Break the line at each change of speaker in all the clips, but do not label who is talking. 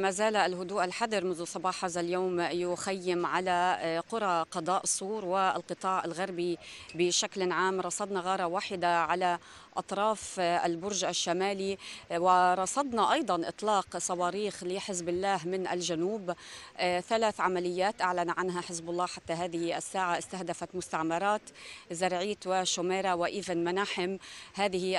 ما زال الهدوء الحذر منذ صباح هذا اليوم يخيم على آه، قرى قضاء صور والقطاع الغربي بشكل عام رصدنا غارة واحدة على أطراف آه، البرج الشمالي آه، ورصدنا أيضا إطلاق صواريخ لحزب الله من الجنوب ثلاث عمليات أعلن عنها حزب الله حتى هذه الساعة استهدفت مستعمرات زرعيت وشميرة وإيفن مناحم هذه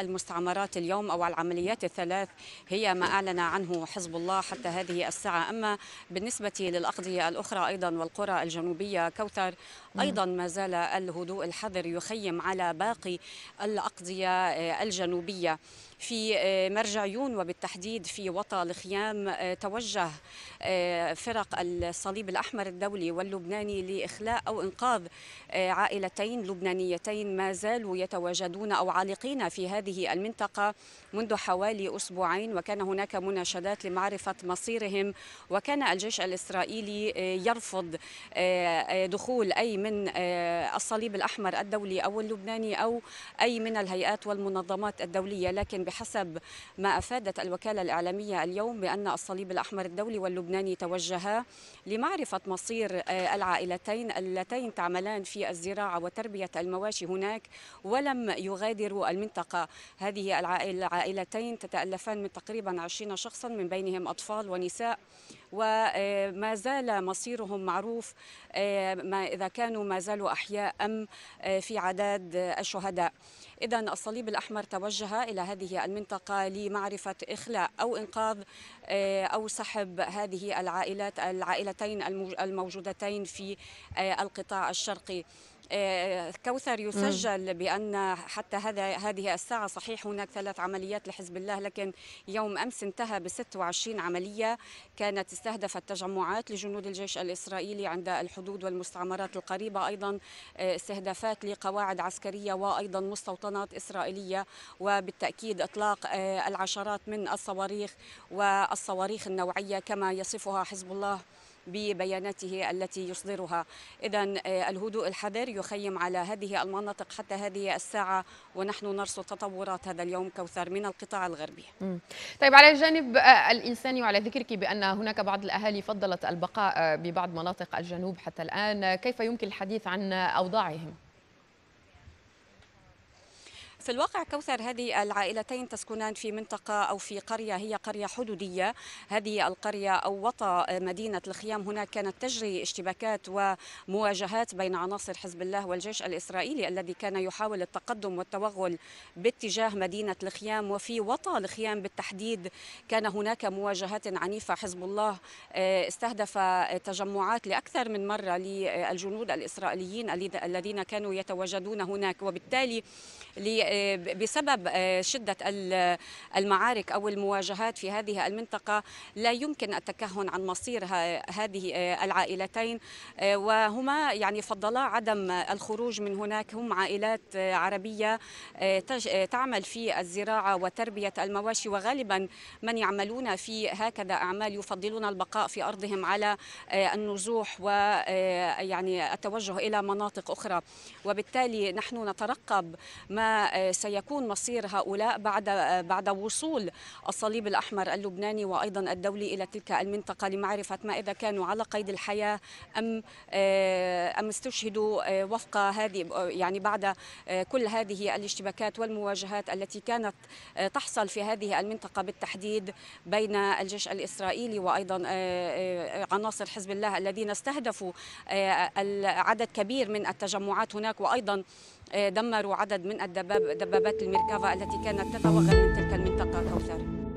المستعمرات اليوم أو العمليات الثلاث هي ما أعلن عنه حزب الله حتى هذه الساعة أما بالنسبة للأقضية الأخرى أيضا والقرى الجنوبية كوثر نعم. أيضا ما زال الهدوء الحذر يخيم على باقي الأقضية آه، الجنوبية في آه، مرجعيون وبالتحديد في وطى الخيام آه، توجه فرق الصليب الأحمر الدولي واللبناني لإخلاء أو إنقاذ عائلتين لبنانيتين ما زالوا يتواجدون أو عالقين في هذه المنطقة منذ حوالي أسبوعين وكان هناك مناشدات لمعرفة معرفة مصيرهم وكان الجيش الإسرائيلي آه، يرفض آه، آه، دخول أي من الصليب الأحمر الدولي أو اللبناني أو أي من الهيئات والمنظمات الدولية لكن بحسب ما أفادت الوكالة الإعلامية اليوم بأن الصليب الأحمر الدولي واللبناني توجها لمعرفة مصير العائلتين اللتين تعملان في الزراعة وتربية المواشي هناك ولم يغادروا المنطقة هذه العائلتين تتألفان من تقريبا 20 شخصا من بينهم بهم أطفال ونساء وما زال مصيرهم معروف آه، ما إذا كانوا ما زالوا أحياء أم آه، في عداد الشهداء إذا الصليب الأحمر توجه إلى هذه المنطقة لمعرفة إخلاء أو إنقاذ آه، أو سحب هذه العائلات العائلتين الموجودتين في القطاع الشرقي آه، كوثر يسجل بان حتى هذا هذه الساعه صحيح هناك ثلاث عمليات لحزب الله لكن يوم امس انتهى ب 26 عمليه كانت استهدفت تجمعات لجنود الجيش الاسرائيلي عند الحدود والمستعمرات القريبه ايضا آه، استهدافات لقواعد عسكريه وايضا مستوطنات اسرائيليه وبالتاكيد اطلاق آه، العشرات من الصواريخ والصواريخ النوعيه كما يصفها حزب الله ببياناته التي يصدرها إذا آه، الهدوء الحذر يخيم على هذه المناطق حتى هذه الساعة ونحن نرصد تطورات هذا اليوم كوثر من القطاع الغربي طيب على الجانب آه، الإنساني وعلى ذكرك بأن هناك بعض الأهالي فضلت البقاء آه، ببعض مناطق الجنوب حتى الآن كيف يمكن الحديث عن أوضاعهم؟ في الواقع كوثر هذه العائلتين تسكنان في منطقة أو في قرية هي قرية حدودية هذه القرية أو وطى مدينة الخيام هناك كانت تجري اشتباكات ومواجهات بين عناصر حزب الله والجيش الإسرائيلي الذي كان يحاول التقدم والتوغل باتجاه مدينة الخيام وفي وطى الخيام بالتحديد كان هناك مواجهات عنيفة حزب الله آه، استهدف تجمعات لأكثر من مرة للجنود الإسرائيليين الذين كانوا يتواجدون هناك وبالتالي آه، بسبب آه، شدة المعارك أو المواجهات في هذه المنطقة لا يمكن التكهن عن مصير هذه آه، العائلتين آه، وهما يعني فضلا عدم الخروج من هناك هم عائلات عربية تعمل في الزراعة وتربية المواشي وغالبا من يعملون في هكذا أعمال يفضلون البقاء في أرضهم على النزوح ويعني التوجه إلى مناطق أخرى وبالتالي نحن نترقب ما سيكون مصير هؤلاء بعد بعد وصول الصليب الاحمر اللبناني وايضا الدولي الى تلك المنطقه لمعرفه ما اذا كانوا على قيد الحياه ام آه، ام استشهدوا آه، وفق هذه يعني بعد آه، كل هذه الاشتباكات والمواجهات التي كانت تحصل في هذه المنطقه بالتحديد بين الجيش الاسرائيلي وايضا عناصر حزب الله الذين استهدفوا عدد كبير من التجمعات هناك وايضا دمروا عدد من الدبابات الميركافا التي كانت تتوغل من تلك المنطقة كوثر